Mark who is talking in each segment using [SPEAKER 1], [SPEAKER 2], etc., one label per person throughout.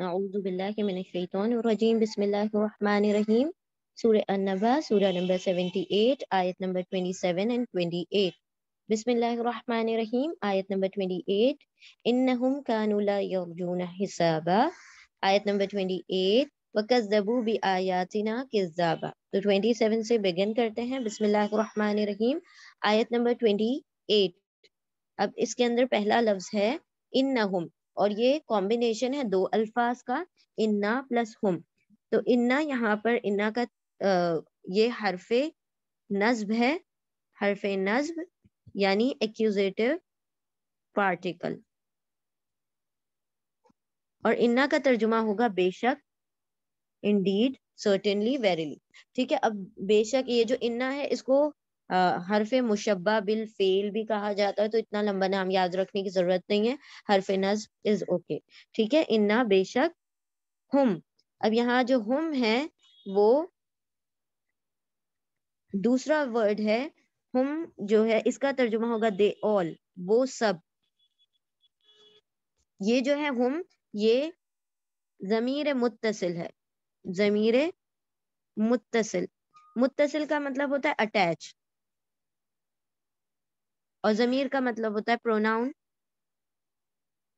[SPEAKER 1] नाउज़ुबिल्लाहिमिनशैतानिर्रजीम बिस्मिल्लाहिर्रहमानिर्रहीम सूर्य अन्नबा सूर्य नंबर 78 आयत number 27 and 28 बिस्मिल्लाहिर्रहमानिर्रहीम आयत नंबर 28 इन्नहुम कानु ला यरजून हिसाबा आयत नंबर 28 वकज़बू बि आयातिना किज़ाबा तो 27 से बिगिन करते हैं बिस्मिल्लाहिर्रहमानिर्रहीम आयत नंबर 28 अब इसके अंदर पहला लफ्ज़ है इन्नहुम और ये कॉम्बिनेशन है दो अल्फाज का इन्ना प्लस हम तो इन्ना यहाँ पर इन्ना का आ, ये हरफ नज्ब है हरफ नज्ब यानी एक्यूजेटिव पार्टिकल और इन्ना का तर्जुमा होगा बेशक इंडीड सर्टेनली वेरीली ठीक है अब बेशक ये जो इन्ना है इसको हरफ मुशबा बिल फेल भी कहा जाता है तो इतना लंबा नाम याद रखने की जरूरत नहीं है हरफ नज इज ओके ठीक है इन्ना बेशक हम अब यहाँ जो हम है वो दूसरा वर्ड है हम जो है इसका तर्जुमा होगा दे ऑल वो सब ये जो है हम ये जमीर मुतसिल है जमीर मुतसिल मुतसिल का मतलब होता है अटैच और जमीर का मतलब होता है प्रोनाउन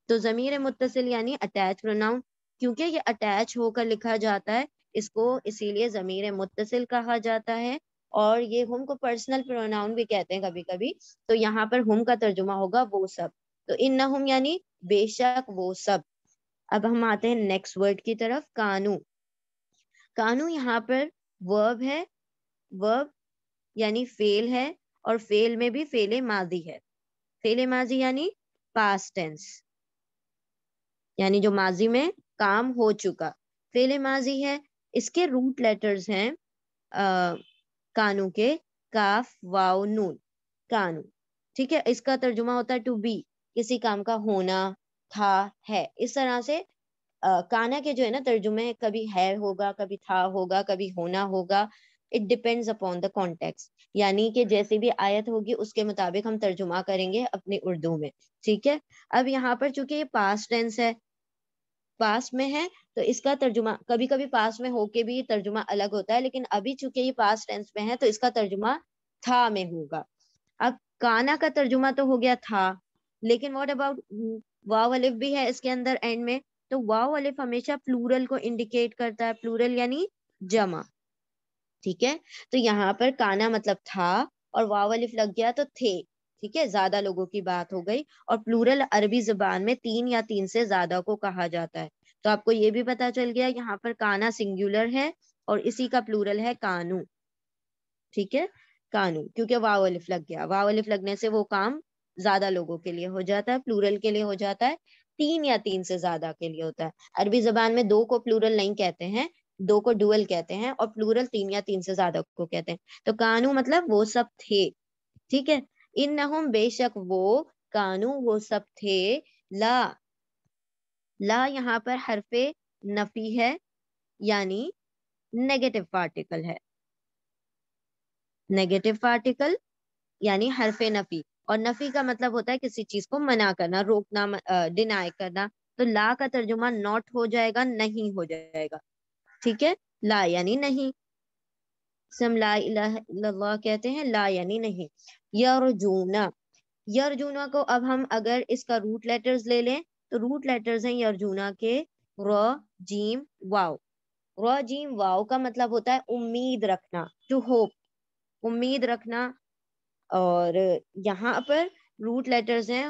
[SPEAKER 1] तो जमीर मुतसिल यानी अटैच प्रोनाउन क्योंकि ये अटैच होकर लिखा जाता है इसको इसीलिए जमीर मुतसिल कहा जाता है और ये हम को पर्सनल प्रोनाउन भी कहते हैं कभी कभी तो यहाँ पर हम का तर्जुमा होगा वो सब तो इन न हम यानी बेशक वो सब अब हम आते हैं नेक्स्ट वर्ड की तरफ कानू कानू यहाँ पर वर्ब है वर्ब यानी फेल है और फेल में भी फेले माजी है फेले माजी यानी पास टेंस यानी जो माजी में काम हो चुका फेले माजी है इसके रूट लेटर्स हैं आ, कानू के काफ वाओ नून कानू ठीक है इसका तर्जुमा होता है टू बी किसी काम का होना था है इस तरह से आ, काना के जो है ना तर्जुमे कभी है होगा कभी था होगा कभी होना होगा it depends upon the context यानी कि जैसे भी आयत होगी उसके मुताबिक हम तर्जुमा करेंगे अपनी उर्दू में ठीक है अब यहाँ पर चूंकि ये पास्ट टेंस है पास में है तो इसका तर्जुमा कभी कभी पास में होके भी तर्जुमा अलग होता है लेकिन अभी चूंकि ये पास्ट टेंस में है तो इसका तर्जुमा था में होगा अब काना का तर्जुमा तो हो गया था लेकिन वॉट अबाउट वाव अलिफ भी है इसके अंदर एंड में तो वाव अलिफ हमेशा प्लूरल को इंडिकेट करता है प्लूरल यानी जमा ठीक है तो यहाँ पर काना मतलब था और वावलिफ लग गया तो थे ठीक है ज्यादा लोगों की बात हो गई और प्लूरल अरबी जबान में तीन या तीन से ज्यादा को कहा जाता है तो आपको ये भी पता चल गया यहाँ पर काना सिंगुलर है और इसी का प्लूरल है कानू ठीक है कानू क्योंकि वावलिफ लग गया वावलिफ लगने से वो काम ज्यादा लोगों के लिए हो जाता है प्लूरल के लिए हो जाता है तीन या तीन से ज्यादा के लिए होता है अरबी जबान में दो को प्लूरल नहीं कहते हैं दो को डुअल कहते हैं और प्लूरल तीन या तीन से ज्यादा को कहते हैं तो कानू मतलब वो सब थे ठीक है इन नहुम बेशक वो कानू वो सब थे ला ला यहाँ पर हरफे नफी है यानी नेगेटिव पार्टिकल है नेगेटिव पार्टिकल यानी हरफे नफी और नफी का मतलब होता है किसी चीज को मना करना रोकना डिनाई करना तो ला का तर्जुमा नॉट हो जाएगा नहीं हो जाएगा ठीक है ला यानी नहीं हम ला कहते हैं ला यानी नहीं यरजूना यरजूना को अब हम अगर इसका रूट लेटर्स ले लें तो रूट लेटर्स हैं यरजूना के र जीम वाव र जीम वाव का मतलब होता है उम्मीद रखना टू होप उम्मीद रखना और यहाँ पर रूट लेटर्स हैं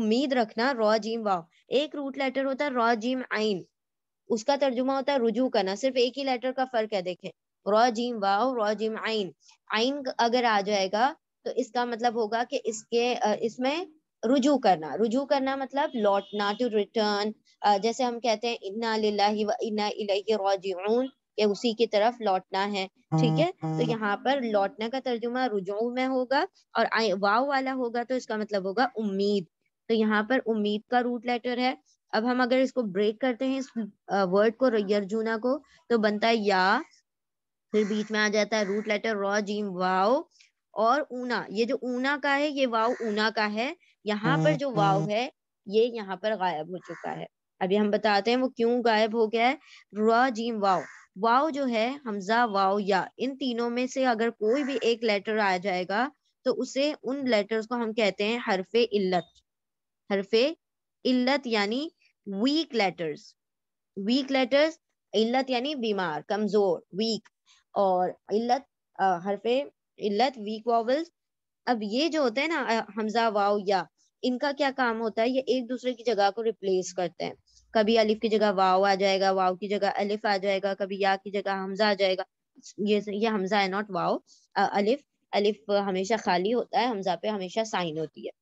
[SPEAKER 1] उम्मीद रखना रॉ जीम वाव एक रूट लेटर होता है रॉ जीम आइन उसका तर्जुमा होता है रुजू करना सिर्फ एक ही लेटर का फर्क है देखें रोजीम वाओ जिम आइन आइन अगर आ जाएगा तो इसका मतलब होगा कि इसके इसमें रुजू करना रुजू करना मतलब लौटना टू रिटर्न जैसे हम कहते हैं इन्ना लिल्लाहि व इन्ना इलैहि राजिऊन ये उसी की तरफ लौटना है ठीक हाँ, है हाँ। तो यहाँ पर लौटने का तर्जुमा रुजू में होगा और वाव वाला होगा तो इसका मतलब होगा उम्मीद तो यहाँ पर उम्मीद का रूट लेटर है अब हम अगर इसको ब्रेक करते हैं इस वर्ड को यर्जुना को तो बनता है या फिर बीच में आ जाता है रूट लेटर रॉ जीम वाव और ऊना ये जो ऊना का है ये वाव ऊना का है यहाँ पर जो हम्म, वाव हम्म। है ये यहाँ पर गायब हो चुका है अभी हम बताते हैं वो क्यों गायब हो गया है रॉ जीम वाव वाव जो है हमजा वाव या इन तीनों में से अगर कोई भी एक लेटर आ जाएगा तो उसे उन लेटर्स को हम कहते हैं हरफे इल्लत हरफे इल्लत यानी वीक लेटर्स वीक लेटर्स इल्लत यानी बीमार कमजोर वीक और इल्लत हरफे इल्लत वीक वॉवल्स अब ये जो होते हैं ना हमजा वाव या इनका क्या काम होता है ये एक दूसरे की जगह को रिप्लेस करते हैं कभी अलिफ की जगह वाव आ जाएगा वाव की जगह अलिफ आ जाएगा कभी या की जगह हमजा आ जाएगा ये ये हमजा है नॉट वाव अलिफ अलिफ हमेशा खाली होता है हमजा पे हमेशा साइन होती है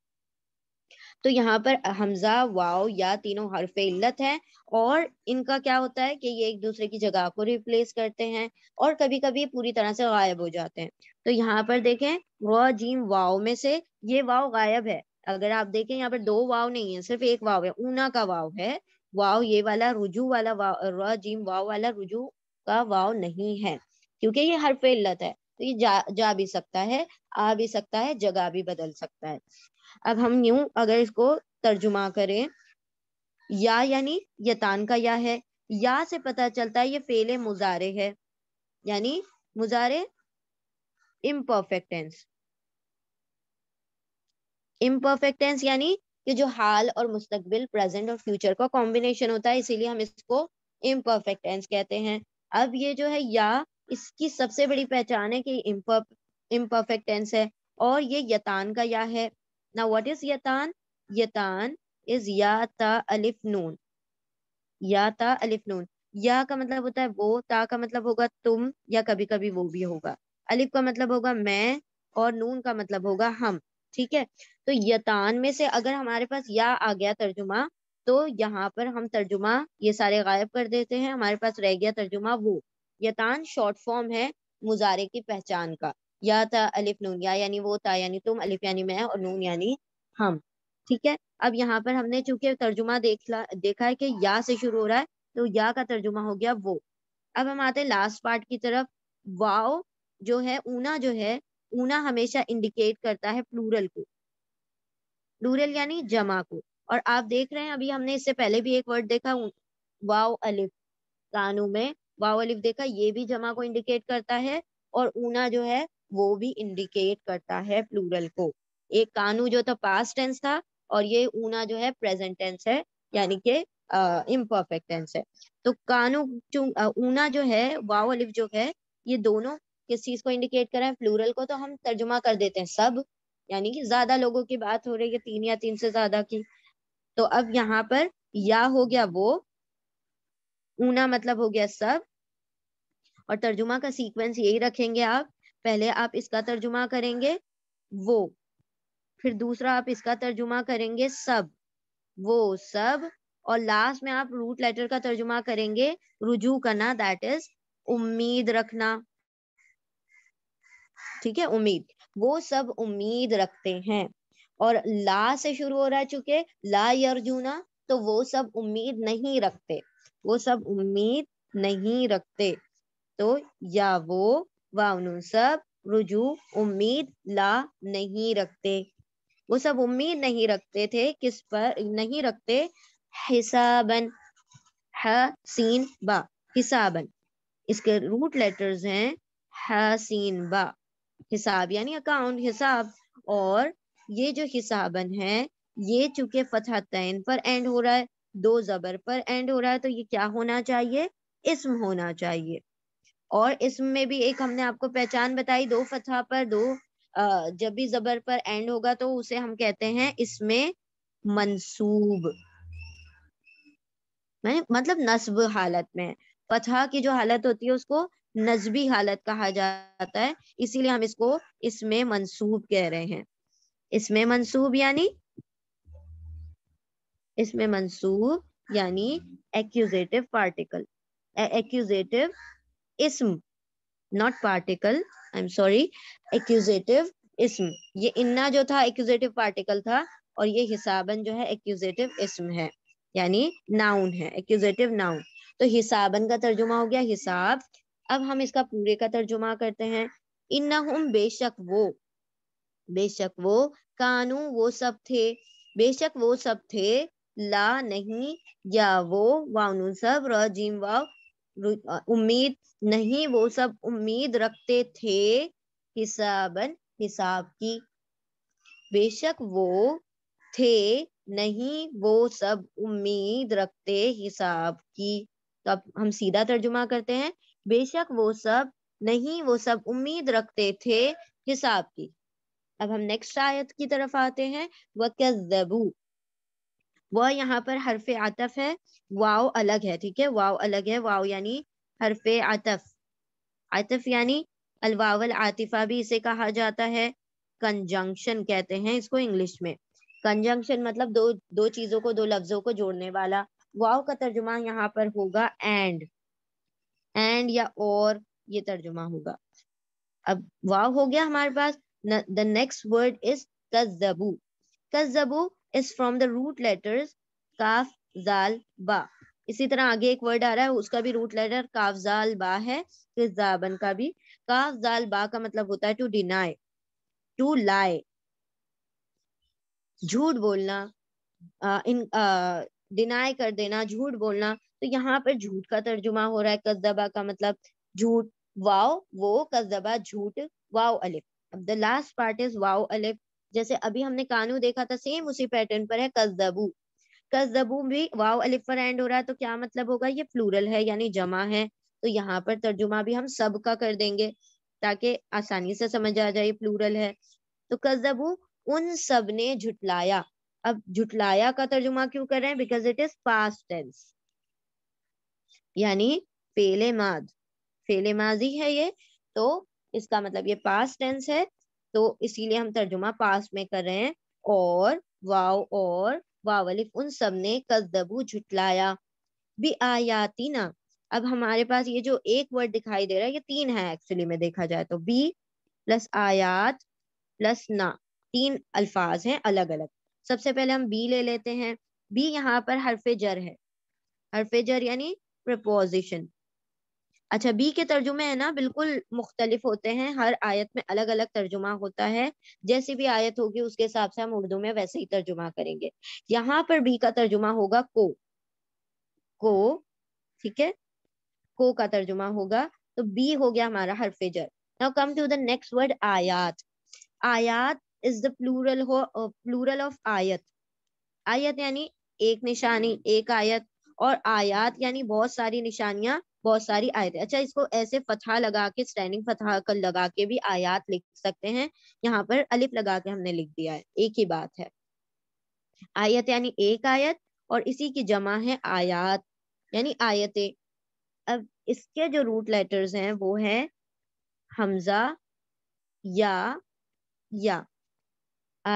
[SPEAKER 1] तो यहाँ पर हमजा वाव या तीनों हरफ इल्लत हैं और इनका क्या होता है कि ये एक दूसरे की जगह को रिप्लेस करते हैं और कभी कभी पूरी तरह से गायब हो जाते हैं तो यहाँ पर देखें व जीम वाव में से ये वाव गायब है अगर आप देखें यहाँ पर दो वाव नहीं है सिर्फ एक वाव है ऊना का वाव है वाव ये वाला रुजू वाला वाव जीम वाव वाला रुजू का वाव नहीं है क्योंकि ये हरफ इल्लत है तो ये जा जा भी सकता है आ भी सकता है जगह भी बदल सकता है अब हम यू अगर इसको तर्जुमा करें या यानी यतान का या है या से पता चलता है ये फेले मुजारे है यानी मुजारे इम्परफेक्टेंस इम्परफेक्टेंस यानी कि जो हाल और मुस्तकबिल प्रेजेंट और फ्यूचर का कॉम्बिनेशन होता है इसीलिए हम इसको इम्परफेक्टेंस कहते हैं अब ये जो है या इसकी सबसे बड़ी पहचान है कि इम्पर इम्परफेक्टेंस है और ये यतान का या है Now, what is yatan? Yatan is ya ta alif noon. Ya ta alif noon. Ya ka matlab hota hai wo, ta ka matlab hoga tum, ya कभी कभी wo bhi hoga. Alif ka matlab hoga main, aur noon ka matlab hoga हम ठीक है तो यतान में से अगर हमारे पास या आ गया तर्जुमा तो यहाँ पर हम तर्जुमा ये सारे गायब कर देते हैं हमारे पास रह गया तर्जुमा वो यतान शॉर्ट फॉर्म है मुजारे की पहचान का या था अलिफ नून या यानी वो था यानी तुम अलिफ यानी मैं और नून यानी हम ठीक है अब यहाँ पर हमने चूंकि तर्जुमा देख देखा है कि या से शुरू हो रहा है तो या का तर्जुमा हो गया वो अब हम आते हैं लास्ट पार्ट की तरफ वाओ जो है ऊना जो है ऊना हमेशा इंडिकेट करता है प्लूरल को प्लूरल यानी जमा को और आप देख रहे हैं अभी हमने इससे पहले भी एक वर्ड देखा वाओ अलिफ कानू में वाओ अलिफ देखा ये भी जमा को इंडिकेट करता है और ऊना जो है वो भी इंडिकेट करता है प्लूरल को एक कानू जो था पास्ट टेंस था और ये ऊना जो है प्रेजेंट टेंस है यानी के इम्परफेक्ट टेंस है तो कानू ऊना जो है अलिफ जो है ये दोनों किस चीज को इंडिकेट कर रहे हैं प्लूरल को तो हम तर्जुमा कर देते हैं सब यानी कि ज्यादा लोगों की बात हो रही है तीन या तीन से ज्यादा की तो अब यहाँ पर या हो गया वो ऊना मतलब हो गया सब और तर्जुमा का सीक्वेंस यही रखेंगे आप पहले आप इसका तर्जुमा करेंगे वो फिर दूसरा आप इसका तर्जुमा करेंगे सब वो सब और लास्ट में आप रूट लेटर का तर्जुमा करेंगे रुजू करना दैट इज उम्मीद रखना ठीक है उम्मीद वो सब उम्मीद रखते हैं और ला से शुरू हो रहा चुके ला यर्जुना तो वो सब उम्मीद नहीं रखते वो सब उम्मीद नहीं रखते तो या वो सब रुजू उम्मीद ला नहीं रखते वो सब उम्मीद नहीं रखते थे किस पर नहीं रखते हिसाबन हसीन बा हिसाबन इसके रूट लेटर्स हैं हसीन बा हिसाब यानी अकाउंट हिसाब और ये जो हिसाबन है ये चूंकि फतह तैन पर एंड हो रहा है दो जबर पर एंड हो रहा है तो ये क्या होना चाहिए इसम होना चाहिए और इसमें भी एक हमने आपको पहचान बताई दो फथा पर दो जब भी जबर पर एंड होगा तो उसे हम कहते हैं इसमें मंसूब मतलब नस्ब हालत में फथा की जो हालत होती है उसको नजबी हालत कहा जाता है इसीलिए हम इसको इसमें मंसूब कह रहे हैं इसमें मंसूब यानी इसमें मंसूब यानी एक्यूजेटिव पार्टिकल एक्यूजेटिव इसम not particle I am sorry accusative इसम ये इन्ना जो था एक्यूजेटिव पार्टिकल था और ये हिसाबन जो है एक्यूजेटिव इसम है यानी नाउन है एक्यूजेटिव नाउन तो हिसाबन का तर्जुमा हो गया हिसाब अब हम इसका पूरे का तर्जुमा करते हैं इन्ना हम बेशक वो बेशक वो कानू वो सब थे बेशक वो सब थे ला नहीं या वो वाउन सब रीम वाव उम्मीद नहीं वो सब उम्मीद रखते थे हिसाबन हिसाब की बेशक वो थे नहीं वो सब उम्मीद रखते हिसाब की तो अब हम सीधा तर्जुमा करते हैं बेशक वो सब नहीं वो सब उम्मीद रखते थे हिसाब की अब हम नेक्स्ट आयत की तरफ आते हैं वकू वह यहाँ पर हरफ आतफ है वाव अलग है ठीक है वाव अलग है वाव यानी हरफ आतफ आतफ यानी अलवावल आतिफा भी इसे कहा जाता है कंजंक्शन कहते हैं इसको इंग्लिश में कंजंक्शन मतलब दो दो चीजों को दो लफ्जों को जोड़ने वाला वाव का तर्जुमा यहाँ पर होगा एंड एंड या और ये तर्जुमा होगा अब वाव हो गया हमारे पास द नेक्स्ट वर्ड इज कजबू कजबू is from the root letters काफ जाल बा इसी तरह आगे एक वर्ड आ रहा है उसका भी रूट लेटर काफ जाल बा है फिर जाबन का भी काफ जाल बा का मतलब होता है टू डिनाई टू लाई झूठ बोलना आ, इन डिनाई कर देना झूठ बोलना तो यहाँ पर झूठ का तर्जुमा हो रहा है कजबा का मतलब झूठ वाओ वो कजबा झूठ वाओ अलिफ अब द लास्ट पार्ट इज वाओ अलिफ जैसे अभी हमने कानू देखा था सेम उसी पैटर्न पर है कसदबू कसदबू भी वाव अलिफ पर एंड हो रहा है तो क्या मतलब होगा ये प्लूरल है यानी जमा है तो यहाँ पर तर्जुमा भी हम सब का कर देंगे ताकि आसानी से समझ आ जाए प्लूरल है तो कसदबू उन सब ने झुटलाया अब झुटलाया का तर्जुमा क्यों कर रहे हैं because it is past tense यानी फेले माद फेले माजी है ये तो इसका मतलब ये पास टेंस है तो इसीलिए हम तर्जुमा पास में कर रहे हैं और वाव और वावलिफ उन सब ने कदबू झुटलाया भी ना अब हमारे पास ये जो एक वर्ड दिखाई दे रहा है ये तीन है एक्चुअली में देखा जाए तो बी प्लस आयात प्लस ना तीन अल्फाज हैं अलग अलग सबसे पहले हम बी ले लेते हैं बी यहाँ पर हरफे जर है हरफे जर यानी प्रपोजिशन अच्छा बी के तर्जुमे है ना बिल्कुल मुख्तलिफ होते हैं हर आयत में अलग अलग तर्जुमा होता है जैसी भी आयत होगी उसके हिसाब से हम उर्दू में वैसे ही तर्जुमा करेंगे यहाँ पर बी का तर्जुमा होगा को को ठीक है को का तर्जुमा होगा तो बी हो गया हमारा हर फिजर now come to the next word आयात आयात इज द प्लूरल हो प्लूरल ऑफ आयत आयत यानी एक निशानी एक आयत और आयात यानी बहुत सारी निशानियां बहुत सारी आयतें अच्छा इसको ऐसे फथा लगा के स्टैंडिंग फथा कर लगा के भी आयात लिख सकते हैं यहाँ पर अलिफ लगा के हमने लिख दिया है एक ही बात है आयत यानी एक आयत और इसी की जमा है आयात यानी आयतें अब इसके जो रूट लेटर्स हैं वो है हमजा या या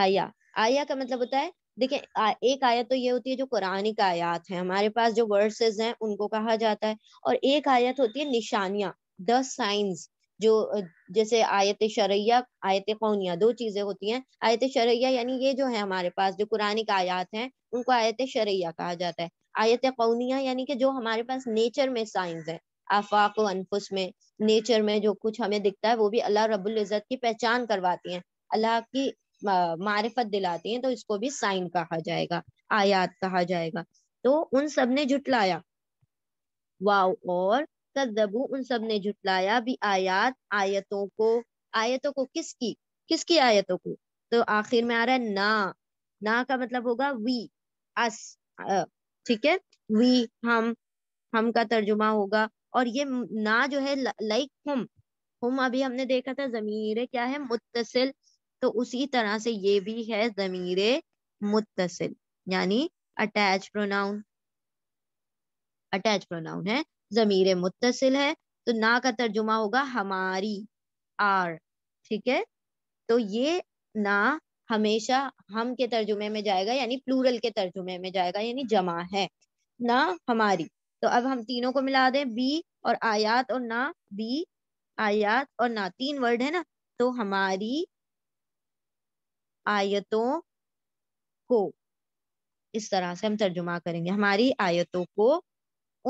[SPEAKER 1] आया आया का मतलब होता है देखिए एक आयत तो ये होती है जो कुरानिक आयात है हमारे पास जो वर्सेस हैं उनको कहा जाता है और एक आयत होती है निशानियां द साइंस जो जैसे आयत शरैया आयत कौनिया दो चीजें होती हैं आयत शरैया यानी ये जो है हमारे पास जो कुरानिक आयात हैं उनको आयत शरैया कहा जाता है आयत कौनिया यानी कि जो हमारे पास नेचर में साइंस है आफाक अनफुस में नेचर में जो कुछ हमें दिखता है वो भी अल्लाह रबुल्जत की पहचान करवाती हैं अल्लाह की मारिफत दिलाती हैं तो इसको भी साइन कहा जाएगा आयात कहा जाएगा तो उन सब ने जुटलाया वाओ और कदबू उन सब ने जुटलाया भी आयात आयतों को आयतों को किसकी किसकी आयतों को तो आखिर में आ रहा है ना ना का मतलब होगा वी अस ठीक है वी हम हम का तर्जुमा होगा और ये ना जो है लाइक हम हम अभी हमने देखा था जमीर क्या है मुतसिल तो उसी तरह से ये भी है जमीर मुतसिल यानी अटैच प्रोनाउन अटैच प्रोनाउन है जमीर मुतसिल है तो ना का तर्जुमा होगा हमारी आर ठीक है तो ये ना हमेशा हम के तर्जुमे में जाएगा यानी प्लूरल के तर्जुमे में जाएगा यानी जमा है ना हमारी तो अब हम तीनों को मिला दें बी और आयात और ना बी आयात और ना तीन वर्ड है ना तो हमारी आयतों को इस तरह से हम तर्जुमा करेंगे हमारी आयतों को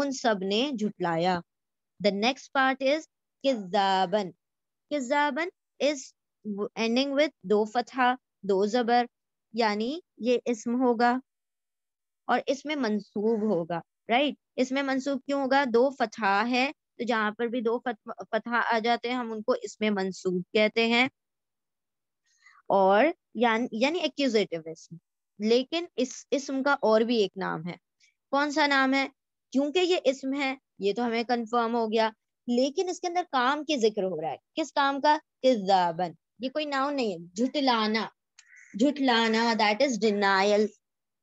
[SPEAKER 1] उन सब ने झुटलाया द नेक्स्ट पार्ट इज किजाबन किजाबन इज एंडिंग विद दो फथा दो जबर यानी ये इसम होगा और इसमें मंसूब होगा राइट इसमें मंसूब क्यों होगा दो फथा है तो जहां पर भी दो फथा आ जाते हैं हम उनको इसमें मंसूब कहते हैं और यानी एक्यूजेटिव इसम लेकिन इस इसम का और भी एक नाम है कौन सा नाम है क्योंकि ये इसम है ये तो हमें कंफर्म हो गया लेकिन इसके अंदर काम के जिक्र हो रहा है किस काम का किजाबन ये कोई नाउन नहीं है झुटलाना झुटलाना दैट इज डिनाइल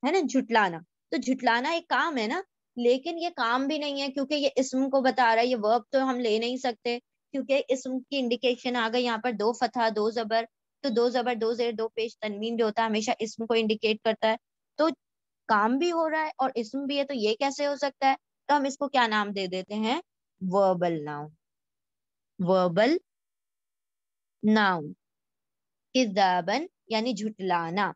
[SPEAKER 1] है ना झुटलाना तो झुटलाना एक काम है ना लेकिन ये काम भी नहीं है क्योंकि ये इसम को बता रहा है ये वर्ब तो हम ले नहीं सकते क्योंकि इसम की इंडिकेशन आ गई यहाँ पर दो फतह दो जबर तो दो जबर दो जेर दो पेश तनवीन जो होता है हमेशा इसम को इंडिकेट करता है तो काम भी हो रहा है और इसम भी है तो ये कैसे हो सकता है तो हम इसको क्या नाम दे देते हैं वर्बल नाउ वर्बल नाउ किदाबन यानी झुटलाना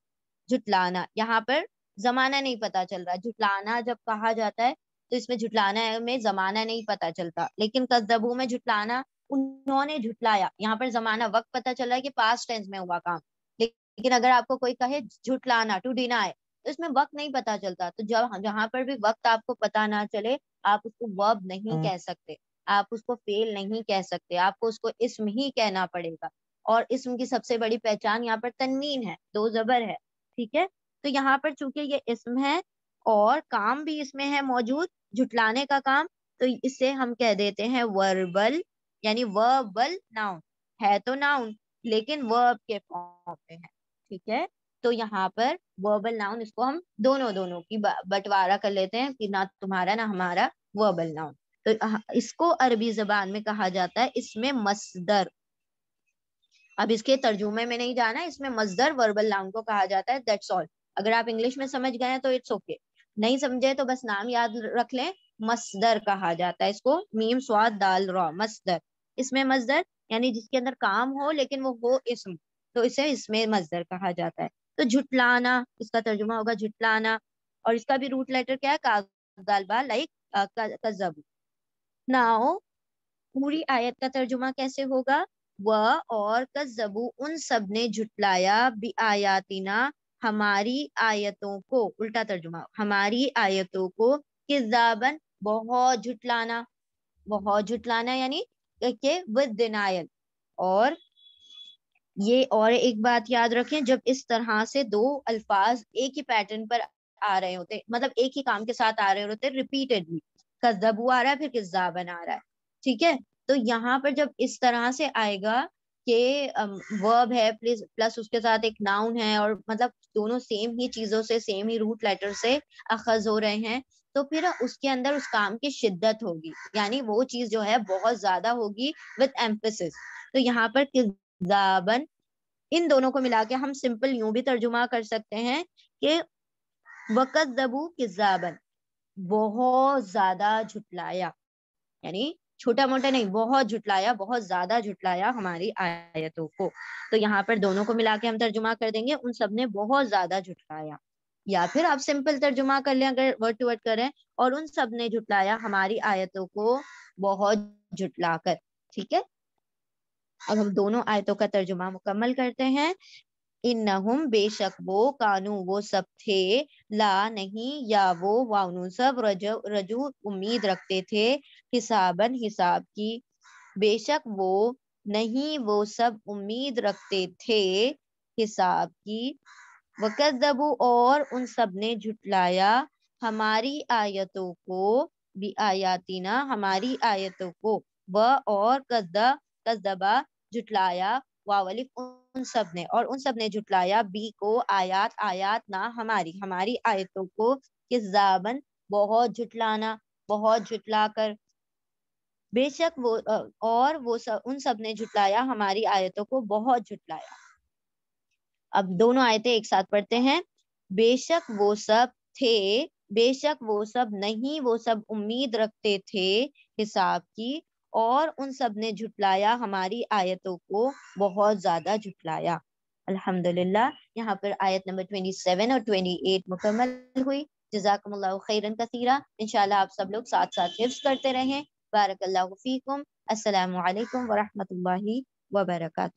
[SPEAKER 1] झुटलाना यहाँ पर जमाना नहीं पता चल रहा झुटलाना जब कहा जाता है तो इसमें झुटलाना में जमाना नहीं पता चलता लेकिन कसदबू में झुटलाना उन्होंने झुटलाया यहाँ पर जमाना वक्त पता चला है कि पास्ट टेंस में हुआ काम लेकिन अगर आपको कोई कहे झुटलाना टू डिनाई तो इसमें वक्त नहीं पता चलता तो जब जहाँ पर भी वक्त आपको पता ना चले आप उसको वर्ब नहीं हाँ। कह सकते आप उसको फेल नहीं कह सकते आपको उसको इसम ही कहना पड़ेगा और इसम की सबसे बड़ी पहचान यहाँ पर तनवीन है दो जबर है ठीक है तो यहाँ पर चूंकि ये इसम है और काम भी इसमें है मौजूद झुटलाने का काम तो इसे हम कह देते हैं वर्बल यानी वर्बल नाउन है तो नाउन लेकिन वर्ब के फॉर्म में है ठीक है तो यहाँ पर वर्बल नाउन इसको हम दोनों दोनों की बंटवारा कर लेते हैं कि ना तुम्हारा ना हमारा वर्बल नाउन तो इसको अरबी जबान में कहा जाता है इसमें मसदर अब इसके तर्जुमे में नहीं जाना इसमें मजदर वर्बल नाउन को कहा जाता है दैट्स ऑल अगर आप इंग्लिश में समझ गए तो इट्स ओके नहीं समझे तो बस नाम याद रख लें मसदर कहा जाता है इसको मीम स्वाद दाल रॉ मसदर इसमें मजदर यानी जिसके अंदर काम हो लेकिन वो हो इसम तो इसे इसमें मजदर कहा जाता है तो झुटलाना इसका तर्जुमा होगा झुटलाना और इसका भी रूट लेटर क्या है कागालबा लाइक कजब नाओ पूरी आयत का तर्जुमा कैसे होगा व और कजबू उन सब ने झुटलाया भी आयातिना हमारी आयतों को उल्टा तर्जुमा हमारी आयतों को किजाबन बहुत झुटलाना बहुत झुटलाना यानी के विद denial और ये और एक बात याद रखें जब इस तरह से दो अल्फाज एक ही पैटर्न पर आ रहे होते मतलब एक ही काम के साथ आ रहे होते रिपीटेडली कजबू आ रहा है फिर किस्जा बना रहा है ठीक है तो यहाँ पर जब इस तरह से आएगा कि वर्ब है प्लस प्लस उसके साथ एक नाउन है और मतलब दोनों सेम ही चीजों से सेम ही रूट लेटर से अखज हो रहे हैं तो फिर उसके अंदर उस काम की शिद्दत होगी यानी वो चीज जो है बहुत ज्यादा होगी विद एम्फेसिस तो यहाँ पर किजाबन इन दोनों को मिला के हम सिंपल यूं भी तर्जुमा कर सकते हैं कि वक़्त जबू किजाबन बहुत ज्यादा झुटलाया यानी छोटा मोटा नहीं बहुत झुटलाया बहुत ज्यादा झुटलाया हमारी आयतों को तो यहाँ पर दोनों को मिला के हम तर्जुमा कर देंगे उन सब ने बहुत ज्यादा झुटलाया या फिर आप सिंपल तर्जुमा कर लें अगर वर्ड टू वर्ड करें और उन सब ने झुटलाया हमारी आयतों को बहुत कर ठीक है अब हम दोनों आयतों का तर्जुमा मुकम्मल करते हैं नहुम बेशक वो कानू वो सब थे ला नहीं या वो वानू सब रजू रजू उम्मीद रखते थे हिसाबन हिसाब की बेशक वो नहीं वो सब उम्मीद रखते थे हिसाब की वकदबु और उन सब ने झुटलाया हमारी आयतों को भी आयातीना हमारी आयतों को व और कददा कदबा झुटलाया वावलिफ उन सब ने और उन सब ने झुटलाया बी को आयात आयात ना हमारी हमारी आयतों को जाबन बहुत झुटलाना बहुत झुटलाकर बेशक वो और वो सब उन सब ने झुटलाया हमारी आयतों को बहुत झुटलाया अब दोनों आयतें एक साथ पढ़ते हैं बेशक वो सब थे बेशक वो सब नहीं वो सब उम्मीद रखते थे हिसाब की और उन सब ने झुटलाया हमारी आयतों को बहुत ज्यादा झुटलाया अल्हम्दुलिल्लाह यहाँ पर आयत नंबर 27 और 28 मुकम्मल हुई जजाकमल्ला खैरन कसीरा इंशाल्लाह आप सब लोग साथ साथ हिफ्स करते रहें बारकल्ला फ़ीकुम वरहमत लाही वबरकू